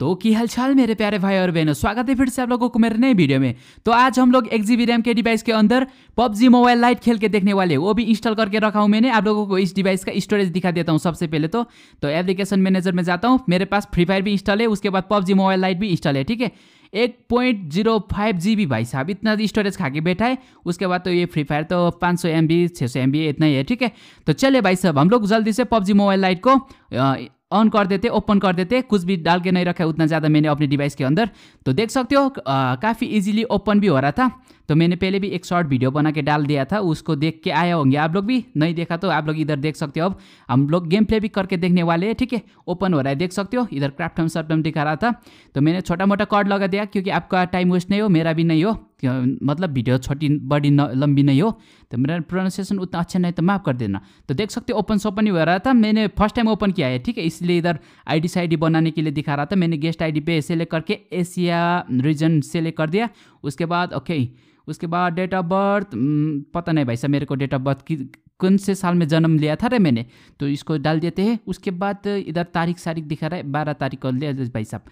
तो की हालचाल मेरे प्यारे भाई और बहनों स्वागत है फिर से आप लोगों को मेरे नए वीडियो में तो आज हम लोग एक जीबी रैम के डिवाइस के अंदर पबजी मोबाइल लाइट खेल के देखने वाले वो भी इंस्टॉल करके रखा हूँ मैंने आप लोगों को इस डिवाइस का स्टोरेज दिखा देता हूँ सबसे पहले तो तो एप्लीकेशन मैनेजर में जाता हूँ मेरे पास फ्री फायर भी इंस्टॉल है उसके बाद पबजी मोबाइल लाइट भी इंस्टॉल है ठीक है एक point zero five G B भाई साहब इतना स्टोरेज खा के बैठा है उसके बाद तो ये फ्री फायर तो पाँच सौ एम बी छः सौ एम बी इतना ही है ठीक है तो चले भाई साहब हम लोग जल्दी से पबजी मोबाइल लाइट को ऑन कर देते ओपन कर देते कुछ भी डाल के नहीं रखा उतना ज़्यादा मैंने अपने डिवाइस के अंदर तो देख सकते हो काफ़ी इजीली ओपन भी हो रहा था तो मैंने पहले भी एक शॉर्ट वीडियो बना के डाल दिया था उसको देख के आया होंगे आप लोग भी नहीं देखा तो आप लोग इधर देख सकते हो अब हम लोग गेम प्ले भी करके देखने वाले हैं ठीक है ओपन हो रहा है देख सकते हो इधर क्राफ्टम सर्टम दिखा रहा था तो मैंने छोटा मोटा कॉर्ड लगा दिया क्योंकि आपका टाइम वेस्ट नहीं हो मेरा भी नहीं हो मतलब वीडियो छोटी बड़ी न लंबी नहीं हो तो मेरा प्रोनाउंसिएशन उतना अच्छा नहीं तो माफ़ कर देना तो देख सकते हो ओपन सोपन ही हो रहा था मैंने फर्स्ट टाइम ओपन किया है ठीक है इसलिए इधर आईडी से आईडी बनाने के लिए दिखा रहा था मैंने गेस्ट आईडी पे सेलेक्ट करके एशिया रीजन सेलेक्ट कर दिया उसके बाद ओके उसके बाद डेट ऑफ बर्थ पता नहीं भाई साहब मेरे को डेट ऑफ बर्थ कौन से साल में जन्म लिया था रे मैंने तो इसको डाल देते हैं उसके बाद इधर तारीख सारीख दिखा रहा है बारह तारीख को ले भाई साहब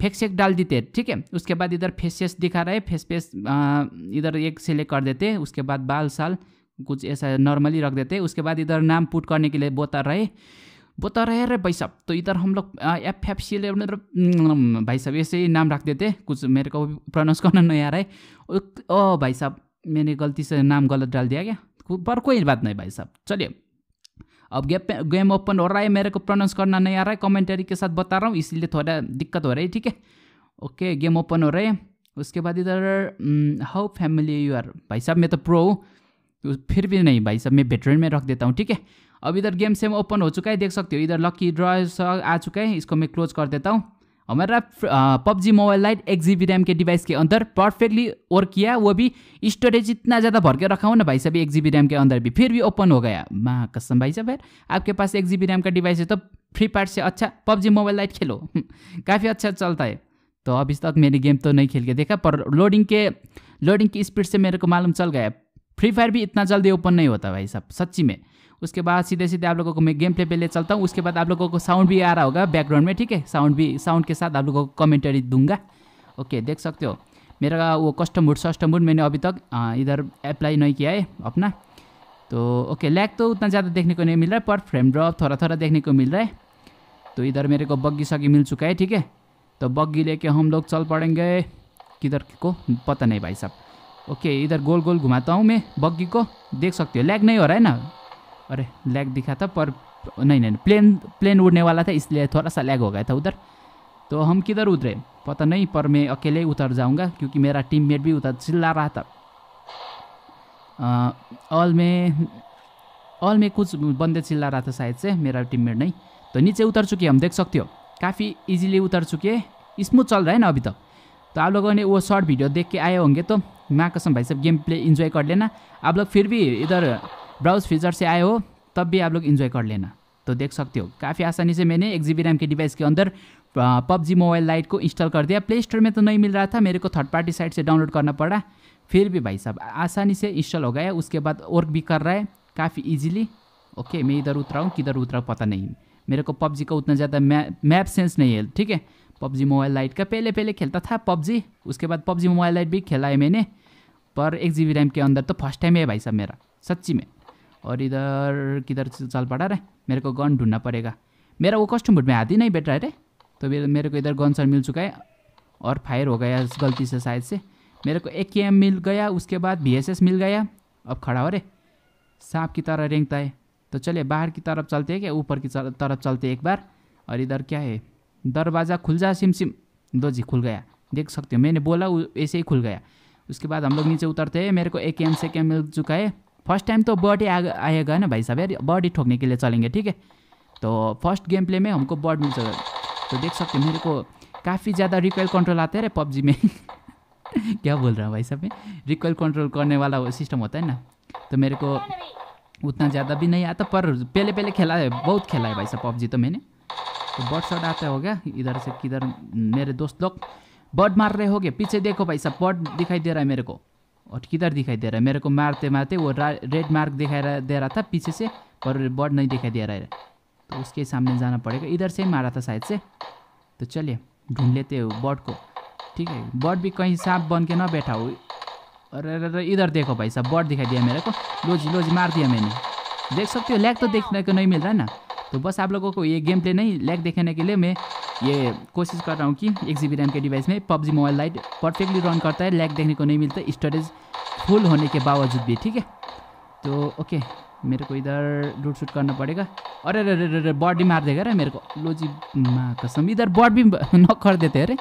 फेक्सेक डाल देते ठीक है उसके बाद इधर फेसेस दिखा रहे फेस पेस इधर एक सेलेक्ट कर देते उसके बाद बाल साल कुछ ऐसा नॉर्मली रख देते उसके बाद इधर नाम पुट करने के लिए बोता रहे बोता रहे रे भाई साहब तो इधर हम लोग एफ एफ सी ले मतलब, भाई साहब ऐसे ही नाम रख देते कुछ मेरे को प्रोनाउंस करना नहीं आ रहा है ओ भाई साहब मैंने गलती से नाम गलत डाल दिया क्या पर कोई बात नहीं भाई साहब चलिए अब गेम गेम ओपन हो रहा है मेरे को प्रोनाउंस करना नहीं आ रहा है कमेंटरी के साथ बता रहा हूँ इसीलिए थोड़ा दिक्कत हो रही है ठीक है ओके गेम ओपन हो रहा है उसके बाद इधर हाउ फैमिली यू आर भाई साहब मैं तो प्रो हूँ तो फिर भी नहीं भाई साहब मैं बेटर में रख देता हूँ ठीक है अब इधर गेम सेम ओपन हो चुका है देख सकते हो इधर लकी ड्रॉ आ चुका है इसको मैं क्लोज कर देता हूँ हमारा पबजी मोबाइल लाइट एक जी बी रैम के डिवाइस के अंदर परफेक्टली वर्क किया वो भी स्टोरेज इतना ज़्यादा भर के रखा हो ना भाई साहब एक जी बी रैम के अंदर भी फिर भी ओपन हो गया माँ कसम भाई साहब आपके पास एक जी बी रैम का डिवाइस है तो फ्री फायर से अच्छा पबजी मोबाइल लाइट खेलो काफ़ी अच्छा चलता है तो अभी तक मैंने गेम तो नहीं खेल के देखा पर लोडिंग के लोडिंग की स्पीड से मेरे को मालूम चल गया फ्री फायर भी इतना जल्दी ओपन नहीं होता भाई साहब सच्ची में उसके बाद सीधे सीधे आप लोगों को मैं गेम प्ले पे ले चलता हूँ उसके बाद आप लोगों को साउंड भी आ रहा होगा बैकग्राउंड में ठीक है साउंड भी साउंड के साथ आप लोगों को कमेंटरी दूंगा ओके देख सकते हो मेरा वो कस्टम बुड सस्टम बुड मैंने अभी तक इधर अप्लाई नहीं किया है अपना तो ओके लैग तो उतना ज़्यादा देखने को नहीं मिल रहा है पर फ्रेम ड्रॉप थोड़ा थोड़ा देखने को मिल रहा है तो इधर मेरे को बग्गी सगी मिल चुका है ठीक है तो बग्गी लेके हम लोग चल पड़ेंगे किधर को पता नहीं भाई साहब ओके इधर गोल गोल घुमाता हूँ मैं बग्गी को देख सकते हो लैग नहीं हो रहा है ना अरे लैग दिखा था पर नहीं नहीं प्लेन प्लेन उड़ने वाला था इसलिए थोड़ा सा लैग हो गया था उधर तो हम किधर उतरे पता नहीं पर मैं अकेले उतर जाऊंगा क्योंकि मेरा टीममेट भी उतर चिल्ला रहा था ऑल में ऑल में कुछ बंदे चिल्ला रहा था शायद से मेरा टीममेट नहीं तो नीचे उतर चुके हम देख सकते हो काफ़ी इजीली उतर चुके स्मूथ चल रहा है ना अभी तक तो आप लोगों ने वो शॉर्ट वीडियो देख के आए होंगे तो मैं कसम भाई सब गेम प्ले इन्जॉय कर लेना आप लोग फिर भी इधर ब्राउज फीचर से आए हो तब भी आप लोग इन्जॉय कर लेना तो देख सकते हो काफ़ी आसानी से मैंने एक जी रैम के डिवाइस के अंदर पबजी मोबाइल लाइट को इंस्टॉल कर दिया प्ले स्टोर में तो नहीं मिल रहा था मेरे को थर्ड पार्टी साइट से डाउनलोड करना पड़ा फिर भी भाई साहब आसानी से इंस्टॉल हो गया उसके बाद वर्क भी कर रहा है काफ़ी ईजिली ओके मैं इधर उतराऊँ किधर उतराऊँ पता नहीं मेरे को पबजी का उतना ज़्यादा मैप सेंस नहीं है ठीक है पबजी मोबाइल लाइट का पहले पहले खेलता था पबजी उसके बाद पबजी मोबाइल लाइट भी खेला है मैंने पर एक जी रैम के अंदर तो फर्स्ट टाइम है भाई साहब मेरा सच्ची में और इधर किधर चल पड़ा रे मेरे को गन ढूंढना पड़ेगा मेरा वो कस्टम बुट में हाथ ही नहीं बैठ रहा है रे तो मेरे को इधर गन सर मिल चुका है और फायर हो गया गलती से शायद से मेरे को ए के एम मिल गया उसके बाद बी मिल गया अब खड़ा हो रे सांप की तरह रेंगता है तो चलिए बाहर की तरफ चलते हैं क्या ऊपर की तरफ चलते एक बार और इधर क्या है दरवाज़ा खुल जा सिम सिम दो जी खुल गया देख सकते हो मैंने बोला ऐसे ही खुल गया उसके बाद हम लोग नीचे उतरते हैं मेरे को ए के एम से क्या मिल चुका है फर्स्ट टाइम तो बर्ड ही आएगा ना भाई साहब यार बर्ड ही ठोकने के लिए चलेंगे ठीक है तो फर्स्ट गेम प्ले में हमको बर्ड मिल जाएगा तो देख सकते मेरे को काफ़ी ज़्यादा रिक्वेल कंट्रोल आता है अरे पबजी में क्या बोल रहा हूँ भाई साहब रिक्वेल कंट्रोल करने वाला सिस्टम होता है ना तो मेरे को उतना ज़्यादा भी नहीं आता पर पहले पहले खेला है बहुत खेला है भाई साहब पबजी तो मैंने तो बर्ड शॉट आता होगा इधर से किधर मेरे दोस्त लोग बर्ड मार रहे होगे पीछे देखो भाई साहब बर्ड दिखाई दे रहा है मेरे को और किधर दिखाई दे रहा है मेरे को मारते मारते वो रेड मार्क दिखाई दे रहा था पीछे से पर बर्ड नहीं दिखाई दे रहा है तो उसके सामने जाना पड़ेगा इधर से ही मारा था शायद से तो चलिए ढूंढ लेते हो बर्ड को ठीक है बर्ड भी कहीं सांप बन के ना बैठा हो अरे अरे इधर देखो भाई साहब बर्ड दिखाई दिया मेरे को लोजी लोज मार दिया मैंने देख सकते हो लैग तो देखने को नहीं मिल रहा ना तो बस आप लोगों को ये गेम प्ले नहीं लैग देखने के लिए मैं ये कोशिश कर रहा हूँ कि एक जी रैम के डिवाइस में PUBG mobile lite perfectly run करता है लैग देखने को नहीं मिलता स्टोरेज फुल होने के बावजूद भी ठीक है तो ओके मेरे को इधर लूट शूट करना पड़ेगा अरे अरे अरे अरे बॉडी मार देगा अरे मेरे को लोजी माँ कसम इधर बॉड भी नॉक कर देते अरे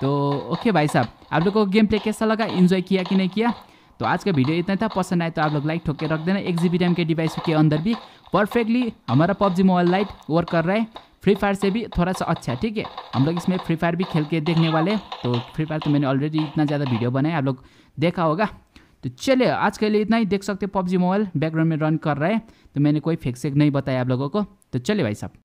तो ओके भाई साहब आप लोग को गेम प्ले कैसा लगा इन्जॉय किया कि नहीं किया तो आज का वीडियो इतना था पसंद आए तो आप लोग लाइक ठोक के रख देना एक जीबी रैम के डिवाइस के अंदर भी परफेक्टली हमारा पबजी मोबाइल लाइट वर्क कर रहा है फ्री फायर से भी थोड़ा सा अच्छा है ठीक है हम लोग इसमें फ्री फायर भी खेल के देखने वाले तो फ्री फायर तो मैंने ऑलरेडी इतना ज़्यादा वीडियो बनाया आप लोग देखा होगा तो चलिए आज के लिए इतना ही देख सकते हो पबजी मोबाइल बैकग्राउंड में रन कर रहा है तो मैंने कोई फेक सेक नहीं बताया आप लोगों को तो चलिए भाई साहब